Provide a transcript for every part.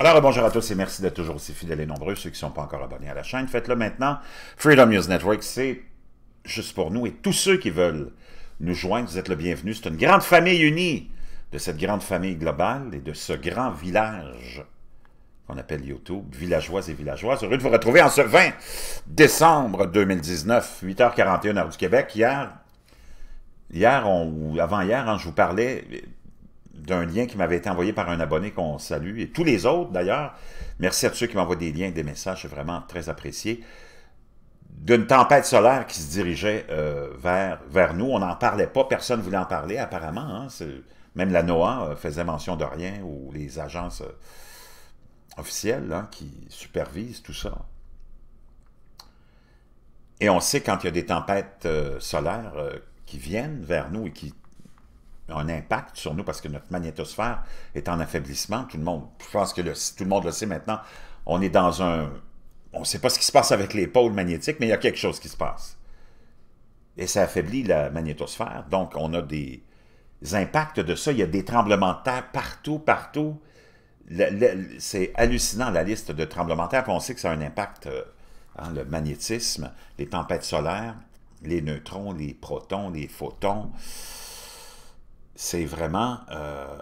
Alors, bonjour à tous et merci d'être toujours aussi fidèles et nombreux. Ceux qui ne sont pas encore abonnés à la chaîne, faites-le maintenant. Freedom News Network, c'est juste pour nous et tous ceux qui veulent nous joindre, vous êtes le bienvenu. C'est une grande famille unie de cette grande famille globale et de ce grand village qu'on appelle YouTube, villageois et villageoises. Heureux de vous retrouver en ce 20 décembre 2019, 8h41 heure du Québec. Hier, hier ou avant-hier, hein, je vous parlais d'un lien qui m'avait été envoyé par un abonné qu'on salue, et tous les autres d'ailleurs. Merci à tous ceux qui m'envoient des liens, des messages, c'est vraiment très apprécié. D'une tempête solaire qui se dirigeait euh, vers, vers nous. On n'en parlait pas, personne ne voulait en parler apparemment. Hein. même la NOAA euh, faisait mention de rien, ou les agences euh, officielles hein, qui supervisent tout ça. Et on sait quand il y a des tempêtes solaires qui viennent vers nous et qui ont un impact sur nous parce que notre magnétosphère est en affaiblissement. Tout le monde, je pense que le, tout le monde le sait maintenant, on est dans un... On ne sait pas ce qui se passe avec les pôles magnétiques, mais il y a quelque chose qui se passe. Et ça affaiblit la magnétosphère. Donc, on a des impacts de ça. Il y a des tremblements de terre partout, partout. C'est hallucinant, la liste de tremblements de terre. on sait que ça a un impact, euh, hein, le magnétisme, les tempêtes solaires, les neutrons, les protons, les photons. C'est vraiment euh,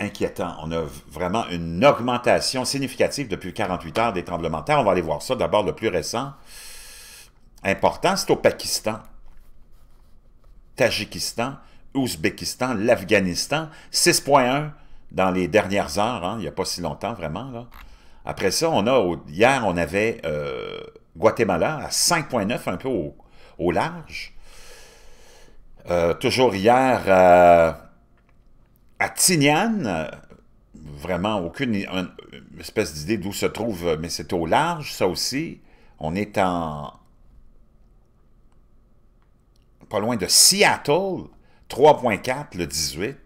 inquiétant. On a vraiment une augmentation significative depuis 48 heures des tremblements de terre. On va aller voir ça. D'abord, le plus récent, important, c'est au Pakistan, Tajikistan, Ouzbékistan, l'Afghanistan, 6.1 dans les dernières heures, hein, il n'y a pas si longtemps vraiment. Après ça, on a, hier, on avait euh, Guatemala à 5.9, un peu au, au large. Euh, toujours hier euh, à Tinian, vraiment aucune espèce d'idée d'où se trouve, euh, mais c'est au large, ça aussi. On est en pas loin de Seattle, 3.4 le 18,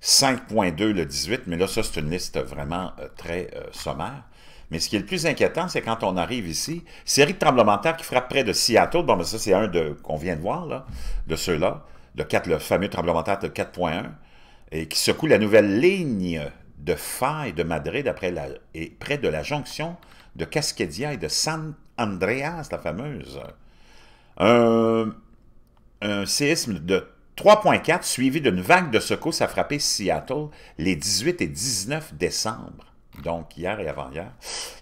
5.2 le 18, mais là, ça, c'est une liste vraiment très sommaire. Mais ce qui est le plus inquiétant, c'est quand on arrive ici, série de tremblements de terre qui frappent près de Seattle. Bon, mais ça, c'est un qu'on vient de voir, là, de ceux-là, le, fameux tremblement de terre de 4.1, et qui secoue la nouvelle ligne de faille de Madrid après la, et près de la jonction de Cascadia et de San Andreas, la fameuse. Un, séisme de 3.4 suivi d'une vague de secousses a frappé Seattle les 18 et 19 décembre donc hier et avant-hier.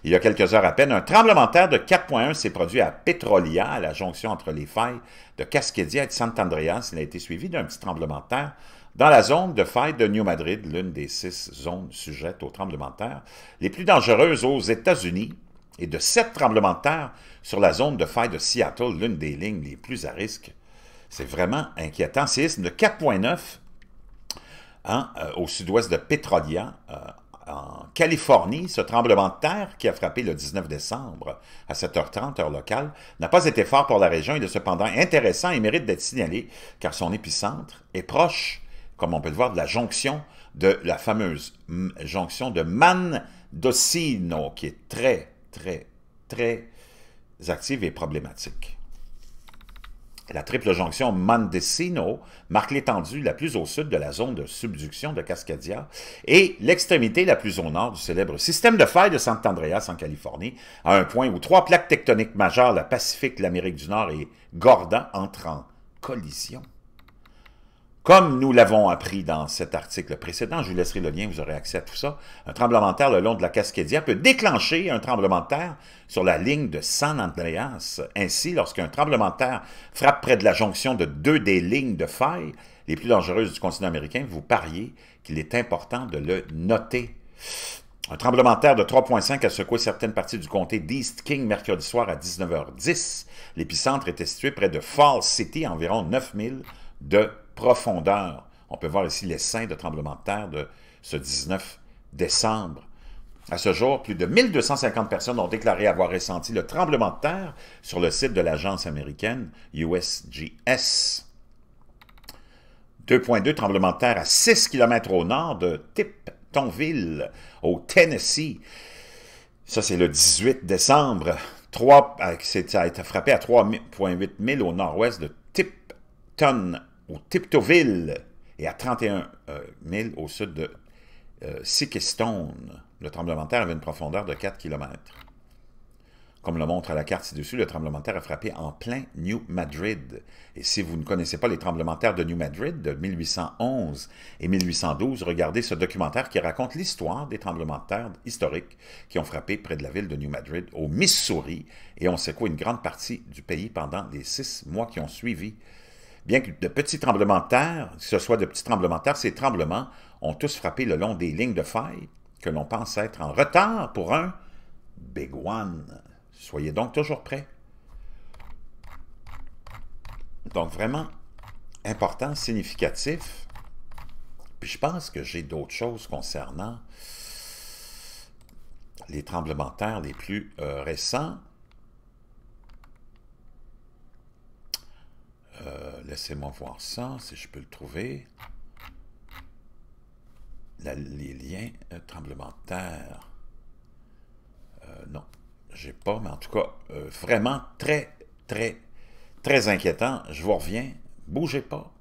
Il y a quelques heures à peine, un tremblement de terre de 4.1 s'est produit à Petrolia, à la jonction entre les failles de Cascadia et de Sant'Andreas. Il a été suivi d'un petit tremblement de terre dans la zone de faille de New Madrid, l'une des six zones sujettes aux tremblements de terre les plus dangereuses aux États-Unis, et de sept tremblements de terre sur la zone de faille de Seattle, l'une des lignes les plus à risque. C'est vraiment inquiétant. Séisme de 4.9 hein, euh, au sud-ouest de Petrolia, euh, en Californie, ce tremblement de terre qui a frappé le 19 décembre à 7h30 heure locale n'a pas été fort pour la région. Il est cependant intéressant et mérite d'être signalé car son épicentre est proche, comme on peut le voir, de la jonction de la fameuse jonction de Man-Docino, qui est très, très, très active et problématique. La triple jonction Mendocino marque l'étendue la plus au sud de la zone de subduction de Cascadia et l'extrémité la plus au nord du célèbre système de failles de San Andreas en Californie, à un point où trois plaques tectoniques majeures, la Pacifique, l'Amérique du Nord et Gordon, entrent en collision. Comme nous l'avons appris dans cet article précédent, je vous laisserai le lien, vous aurez accès à tout ça, un tremblement de terre le long de la Cascadia peut déclencher un tremblement de terre sur la ligne de San Andreas. Ainsi, lorsqu'un tremblement de terre frappe près de la jonction de deux des lignes de faille les plus dangereuses du continent américain, vous pariez qu'il est important de le noter. Un tremblement de terre de 3,5 a secoué certaines parties du comté d'East King mercredi soir à 19h10. L'épicentre était situé près de Falls City, environ 9000 de profondeur. On peut voir ici les seins de tremblement de terre de ce 19 décembre. À ce jour, plus de 1250 personnes ont déclaré avoir ressenti le tremblement de terre sur le site de l'agence américaine USGS. 2.2 tremblement de terre à 6 km au nord de Tiptonville, au Tennessee. Ça, c'est le 18 décembre. 3, euh, ça a été frappé à 3.8 000 au nord-ouest de Tiptonville au Tiptoville, et à 31 000 euh, au sud de euh, Le tremblement de terre avait une profondeur de 4 km. Comme le montre à la carte ci-dessus, le tremblement de terre a frappé en plein New Madrid. Et si vous ne connaissez pas les tremblements de terre de New Madrid de 1811 et 1812, regardez ce documentaire qui raconte l'histoire des tremblements de terre historiques qui ont frappé près de la ville de New Madrid au Missouri et ont secoué une grande partie du pays pendant les six mois qui ont suivi Bien que de petits tremblements de terre, que ce soit de petits tremblements de terre, ces tremblements ont tous frappé le long des lignes de faille que l'on pense être en retard pour un Big One. Soyez donc toujours prêts. Donc vraiment important, significatif. Puis je pense que j'ai d'autres choses concernant les tremblements de terre les plus euh, récents. Laissez-moi voir ça, si je peux le trouver. les liens euh, tremblement de terre. Non, euh, non, j'ai pas, mais en tout cas, euh, vraiment très, très, très inquiétant. Je vous reviens. Bougez pas.